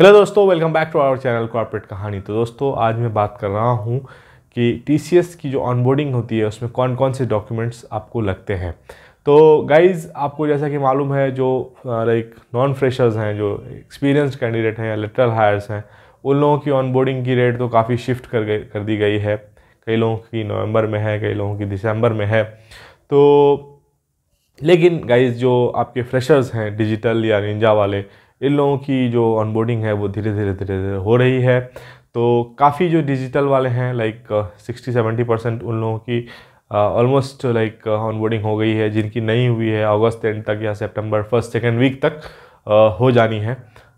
hello दोस्तों welcome back to our channel corporate Kahani तो दोस्तों आज मैं बात कर रहा हूँ कि टी की जो ऑनबोर्डिंग होती है उसमें कौन कौन से डॉक्यूमेंट्स आपको लगते हैं तो गाइज़ आपको जैसा कि मालूम है जो लाइक नॉन फ्रेशर्स हैं जो एक्सपीरियंस कैंडिडेट हैं या लिटरल हायर्स हैं उन लोगों की ऑनबोर्डिंग की रेट तो काफ़ी शिफ्ट कर गई कर दी गई है कई लोगों की नवंबर में है कई लोगों की दिसंबर में है तो लेकिन गाइज़ जो आपके फ्रेशर्स हैं डिजिटल या निंजा वाले इन लोगों की जो ऑनबोर्डिंग है वो धीरे धीरे धीरे धीरे हो रही है तो काफ़ी जो डिजिटल वाले हैं लाइक सिक्सटी सेवेंटी परसेंट उन लोगों की ऑलमोस्ट लाइक ऑनबोर्डिंग हो गई है जिनकी नहीं हुई है अगस्त एंड तक या सेप्टेम्बर फर्स्ट सेकेंड वीक तक uh, हो जानी है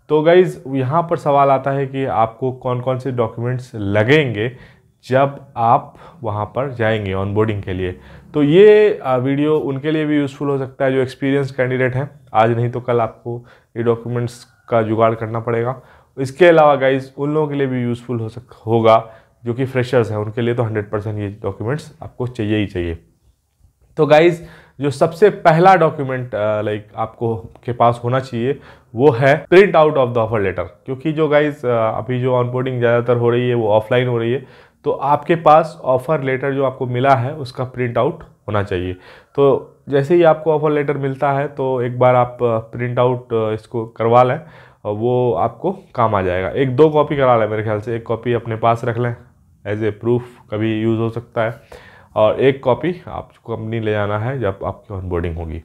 तो गाइज़ यहाँ पर सवाल आता है कि आपको कौन कौन से डॉक्यूमेंट्स लगेंगे जब आप वहाँ पर जाएंगे ऑनबोर्डिंग के लिए तो ये वीडियो uh, उनके लिए भी यूज़फुल हो सकता है जो एक्सपीरियंस कैंडिडेट हैं आज नहीं तो कल आपको ये डॉक्यूमेंट्स का जुगाड़ करना पड़ेगा इसके अलावा गाइज उन लोगों के लिए भी यूज़फुल हो सक होगा जो कि फ्रेशर्स हैं उनके लिए तो हंड्रेड परसेंट ये डॉक्यूमेंट्स आपको चाहिए ही चाहिए तो गाइज़ जो सबसे पहला डॉक्यूमेंट लाइक आपको के पास होना चाहिए वो है print out of the offer letter क्योंकि जो गाइज अभी जो ऑनबोर्डिंग ज़्यादातर हो रही है वो ऑफलाइन हो रही है तो आपके पास ऑफ़र लेटर जो आपको मिला है उसका प्रिंट आउट होना चाहिए तो जैसे ही आपको ऑफ़र लेटर मिलता है तो एक बार आप प्रिंट आउट इसको करवा लें वो आपको काम आ जाएगा एक दो कॉपी करा लें मेरे ख्याल से एक कॉपी अपने पास रख लें एज ए प्रूफ कभी यूज़ हो सकता है और एक कॉपी आप कंपनी ले जाना है जब आपकी ऑनबोर्डिंग होगी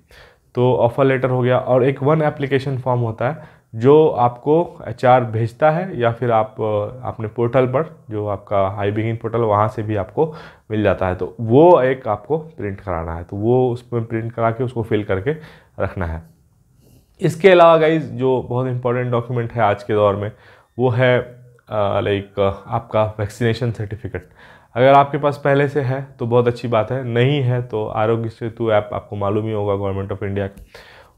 तो ऑफ़र लेटर हो गया और एक वन एप्लीकेशन फॉर्म होता है जो आपको एच भेजता है या फिर आप अपने पोर्टल पर जो आपका हाई बिगिन पोर्टल वहाँ से भी आपको मिल जाता है तो वो एक आपको प्रिंट कराना है तो वो उसमें प्रिंट करा के उसको फिल करके रखना है इसके अलावा गाइज जो बहुत इंपॉर्टेंट डॉक्यूमेंट है आज के दौर में वो है लाइक आपका वैक्सीनेशन सर्टिफिकेट अगर आपके पास पहले से है तो बहुत अच्छी बात है नहीं है तो आरोग्य सेतु ऐप आपको मालूम ही होगा गवर्नमेंट ऑफ इंडिया का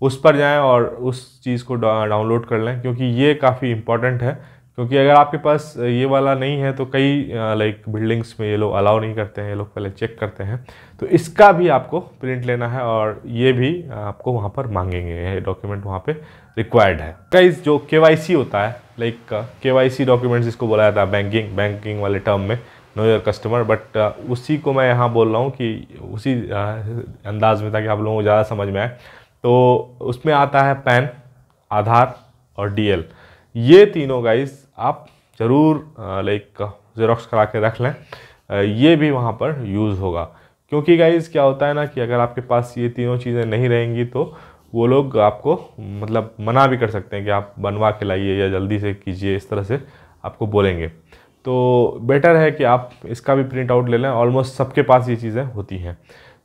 उस पर जाएं और उस चीज़ को डाउनलोड कर लें क्योंकि ये काफ़ी इम्पोर्टेंट है क्योंकि अगर आपके पास ये वाला नहीं है तो कई लाइक बिल्डिंग्स में ये लोग अलाउ नहीं करते हैं ये लोग पहले चेक करते हैं तो इसका भी आपको प्रिंट लेना है और ये भी आपको वहाँ पर मांगेंगे ये डॉक्यूमेंट वहाँ पे रिक्वायर्ड है कई जो के होता है लाइक के वाई डॉक्यूमेंट्स जिसको बोला जाता है बैंकिंग बैंकिंग वाले टर्म में नो योर कस्टमर बट उसी को मैं यहाँ बोल रहा हूँ कि उसी अंदाज में ताकि आप लोगों को ज़्यादा समझ में आए तो उसमें आता है पैन आधार और डीएल ये तीनों गाइस आप ज़रूर लाइक जेरोक्स करा के रख लें ये भी वहाँ पर यूज़ होगा क्योंकि गाइस क्या होता है ना कि अगर आपके पास ये तीनों चीज़ें नहीं रहेंगी तो वो लोग आपको मतलब मना भी कर सकते हैं कि आप बनवा के लाइए या जल्दी से कीजिए इस तरह से आपको बोलेंगे तो बेटर है कि आप इसका भी प्रिंट आउट ले लें ऑलमोस्ट सबके पास ये चीज़ें होती हैं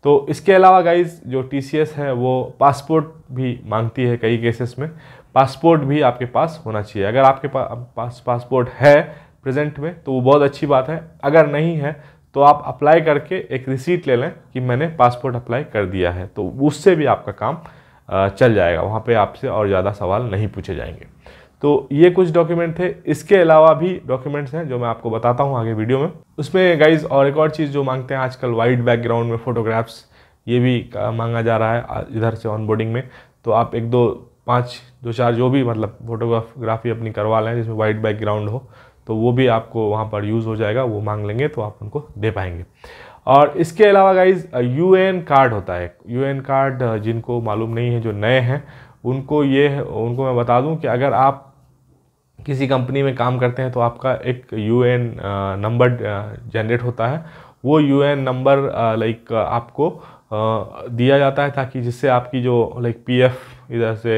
तो इसके अलावा गाइज जो टी है वो पासपोर्ट भी मांगती है कई केसेस में पासपोर्ट भी आपके पास होना चाहिए अगर आपके पा, पास पासपोर्ट है प्रेजेंट में तो वो बहुत अच्छी बात है अगर नहीं है तो आप अप्लाई करके एक रिसीट ले लें कि मैंने पासपोर्ट अप्लाई कर दिया है तो उससे भी आपका काम चल जाएगा वहाँ पे आपसे और ज़्यादा सवाल नहीं पूछे जाएंगे तो ये कुछ डॉक्यूमेंट थे इसके अलावा भी डॉक्यूमेंट्स हैं जो मैं आपको बताता हूँ आगे वीडियो में उसमें गाइज और एक और चीज़ जो मांगते हैं आजकल वाइड बैकग्राउंड में फ़ोटोग्राफ्स ये भी मांगा जा रहा है इधर से ऑनबोर्डिंग में तो आप एक दो पाँच दो चार जो भी मतलब फोटोग्राफी अपनी करवा लें जिसमें वाइट बैकग्राउंड हो तो वो भी आपको वहाँ पर यूज़ हो जाएगा वो मांग लेंगे तो आप उनको दे पाएंगे और इसके अलावा गाइज यू कार्ड होता है यू कार्ड जिनको मालूम नहीं है जो नए हैं उनको ये उनको मैं बता दूं कि अगर आप किसी कंपनी में काम करते हैं तो आपका एक यू नंबर जनरेट होता है वो यू नंबर लाइक आपको दिया जाता है ताकि जिससे आपकी जो लाइक एफ इधर से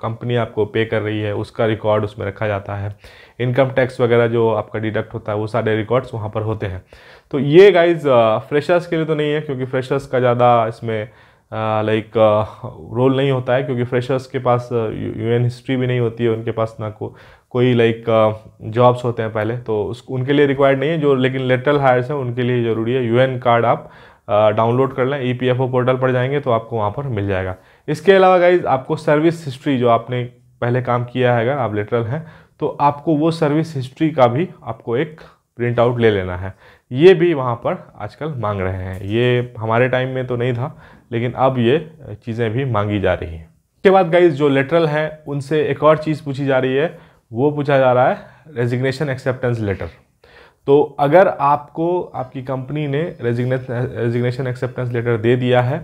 कंपनी आपको पे कर रही है उसका रिकॉर्ड उसमें रखा जाता है इनकम टैक्स वगैरह जो आपका डिडक्ट होता है वो सारे रिकॉर्ड्स वहाँ पर होते हैं तो ये गाइज फ्रेशर्स के लिए तो नहीं है क्योंकि फ्रेशर्स का ज़्यादा इसमें लाइक रोल नहीं होता है क्योंकि फ्रेशर्स के पास यूएन हिस्ट्री भी नहीं होती है उनके पास ना को कोई लाइक जॉब्स uh, होते हैं पहले तो उस उनके लिए रिक्वायर्ड नहीं है जो लेकिन लेटरल हायर्स हैं उनके लिए ज़रूरी है यूएन कार्ड आप डाउनलोड uh, कर लें ई e पोर्टल पर जाएंगे तो आपको वहाँ पर मिल जाएगा इसके अलावा गाइज आपको सर्विस हिस्ट्री जो आपने पहले काम किया है अगर आप लेटरल हैं तो आपको वो सर्विस हिस्ट्री का भी आपको एक प्रिंट आउट ले लेना है ये भी वहाँ पर आजकल मांग रहे हैं ये हमारे टाइम में तो नहीं था लेकिन अब ये चीज़ें भी मांगी जा रही हैं उसके बाद गाइज जो लेटरल हैं उनसे एक और चीज़ पूछी जा रही है वो पूछा जा रहा है रेजिग्नेशन एक्सेप्टेंस लेटर तो अगर आपको आपकी कंपनी ने रेजिग्नेशन एक्सेप्टेंस लेटर दे दिया है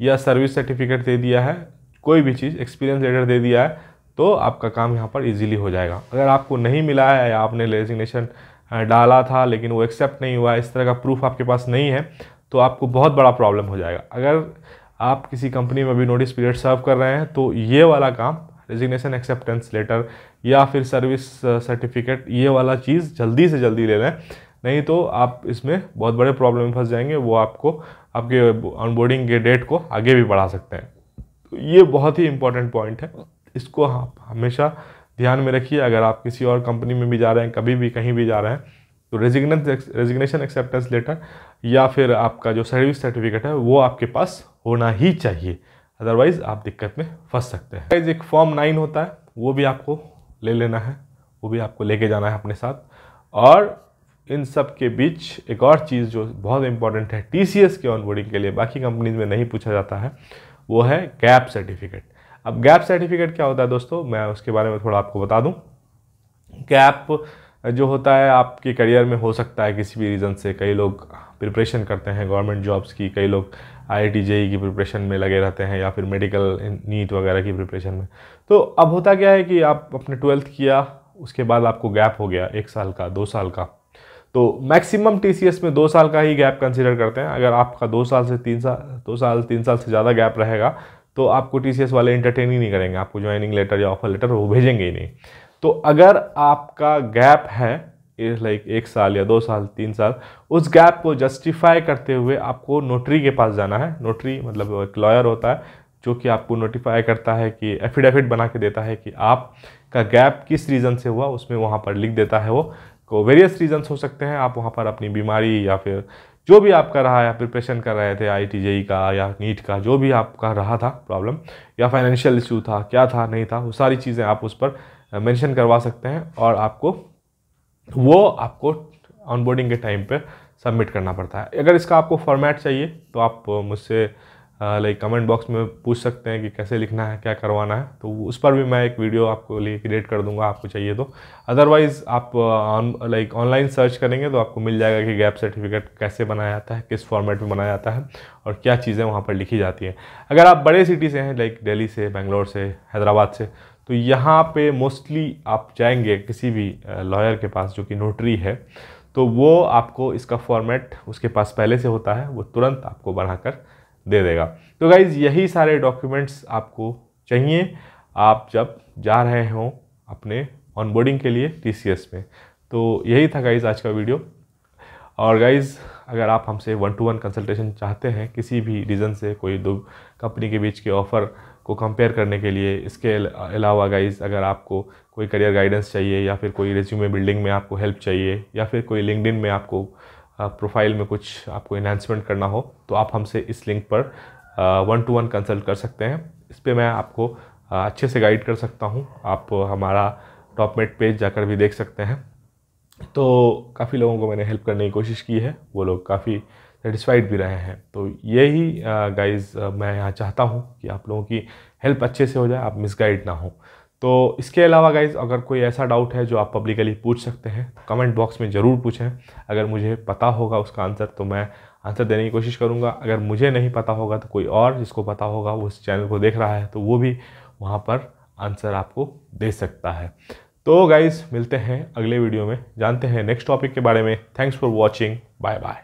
या सर्विस सर्टिफिकेट दे दिया है कोई भी चीज़ एक्सपीरियंस लेटर दे दिया है तो आपका काम यहाँ पर इजीली हो जाएगा अगर आपको नहीं मिला है या आपने रेजिग्नेशन डाला था लेकिन वो एक्सेप्ट नहीं हुआ इस तरह का प्रूफ आपके पास नहीं है तो आपको बहुत बड़ा प्रॉब्लम हो जाएगा अगर आप किसी कंपनी में भी नोटिस पीरियड सर्व कर रहे हैं तो ये वाला काम रेजिग्नेशन एक्सेप्टेंस लेटर या फिर सर्विस सर्टिफिकेट uh, ये वाला चीज़ जल्दी से जल्दी ले लें नहीं तो आप इसमें बहुत बड़े प्रॉब्लम में फंस जाएंगे वो आपको आपके ऑनबोर्डिंग के डेट को आगे भी बढ़ा सकते हैं तो ये बहुत ही इंपॉर्टेंट पॉइंट है इसको आप हमेशा ध्यान में रखिए अगर आप किसी और कंपनी में भी जा रहे हैं कभी भी कहीं भी जा रहे हैं तो रेजिग्नेंस रेजिग्नेशन एक्सेप्टेंस लेटर या फिर आपका जो सर्विस सर्टिफिकेट है वो आपके पास होना ही चाहिए अदरवाइज आप दिक्कत में फंस सकते हैं एक फॉर्म नाइन होता है वो भी आपको ले लेना है वो भी आपको लेके जाना है अपने साथ और इन सब के बीच एक और चीज़ जो बहुत इंपॉर्टेंट है टी के ऑनबोर्डिंग के लिए बाकी कंपनीज में नहीं पूछा जाता है वो है गैप सर्टिफिकेट अब गैप सर्टिफिकेट क्या होता है दोस्तों मैं उसके बारे में थोड़ा आपको बता दूँ गैप जो होता है आपके करियर में हो सकता है किसी भी रीज़न से कई लोग प्रिपरेशन करते हैं गवर्नमेंट जॉब्स की कई लोग आई आई e की प्रिपरेशन में लगे रहते हैं या फिर मेडिकल नीट वगैरह की प्रिपरेशन में तो अब होता क्या है कि आप अपने ट्वेल्थ किया उसके बाद आपको गैप हो गया एक साल का दो साल का तो मैक्सिमम टीसीएस में दो साल का ही गैप कंसिडर करते हैं अगर आपका दो साल से तीन साल दो साल तीन साल से ज़्यादा गैप रहेगा तो आपको टी वाले इंटरटेन ही नहीं करेंगे आपको ज्वाइनिंग लेटर या ऑफर लेटर वो भेजेंगे ही नहीं तो अगर आपका गैप है लाइक एक साल या दो साल तीन साल उस गैप को जस्टिफाई करते हुए आपको नोटरी के पास जाना है नोटरी मतलब एक लॉयर होता है जो कि आपको नोटिफाई करता है कि एफिडेविट बना के देता है कि आपका गैप किस रीज़न से हुआ उसमें वहाँ पर लिख देता है वो को वेरियस रीजंस हो सकते हैं आप वहाँ पर अपनी बीमारी या फिर जो भी आपका रहा या प्रिपरेशन कर रहे थे आई टी का या नीट का जो भी आपका रहा था प्रॉब्लम या फाइनेंशियल इशू था क्या था नहीं था वो सारी चीज़ें आप उस पर मेंशन करवा सकते हैं और आपको वो आपको ऑनबोर्डिंग के टाइम पे सबमिट करना पड़ता है अगर इसका आपको फॉर्मेट चाहिए तो आप मुझसे लाइक कमेंट बॉक्स में पूछ सकते हैं कि कैसे लिखना है क्या करवाना है तो उस पर भी मैं एक वीडियो आपको लिए क्रिएट कर दूंगा आपको चाहिए तो अदरवाइज़ आप लाइक ऑनलाइन सर्च करेंगे तो आपको मिल जाएगा कि गैप सर्टिफिकेट कैसे बनाया जाता है किस फॉर्मेट में बनाया जाता है और क्या चीज़ें वहाँ पर लिखी जाती हैं अगर आप बड़े सिटी से हैं लाइक दिल्ली से बेंगलोर से हैदराबाद से तो यहाँ पे मोस्टली आप जाएंगे किसी भी लॉयर के पास जो कि नोटरी है तो वो आपको इसका फॉर्मेट उसके पास पहले से होता है वो तुरंत आपको बनाकर दे देगा तो गाइज़ यही सारे डॉक्यूमेंट्स आपको चाहिए आप जब जा रहे हों अपने ऑनबोर्डिंग के लिए टी में तो यही था गाइज़ आज का वीडियो और गाइज़ अगर आप हमसे वन टू वन कंसल्टेशन चाहते हैं किसी भी रीज़न से कोई दो कंपनी के बीच के ऑफ़र को कंपेयर करने के लिए इसके अलावा गाइज अगर आपको कोई करियर गाइडेंस चाहिए या फिर कोई रिज्यूमे बिल्डिंग में आपको हेल्प चाहिए या फिर कोई लिंकड में आपको प्रोफाइल में कुछ आपको इन्हेंसमेंट करना हो तो आप हमसे इस लिंक पर वन टू वन कंसल्ट कर सकते हैं इस पर मैं आपको अच्छे से गाइड कर सकता हूँ आप हमारा टॉप मेट पेज जाकर भी देख सकते हैं तो काफ़ी लोगों को मैंने हेल्प करने की कोशिश की है वो लोग काफ़ी सेटिस्फाइड भी रहे हैं तो यही गाइज मैं यहाँ चाहता हूँ कि आप लोगों की हेल्प अच्छे से हो जाए आप मिसगाइड ना हो तो इसके अलावा गाइज अगर कोई ऐसा डाउट है जो आप पब्लिकली पूछ सकते हैं तो कमेंट बॉक्स में ज़रूर पूछें अगर मुझे पता होगा उसका आंसर तो मैं आंसर देने की कोशिश करूँगा अगर मुझे नहीं पता होगा तो कोई और जिसको पता होगा वो इस चैनल को देख रहा है तो वो भी वहाँ पर आंसर आपको दे सकता है तो गाइज़ मिलते हैं अगले वीडियो में जानते हैं नेक्स्ट टॉपिक के बारे में thanks for watching bye bye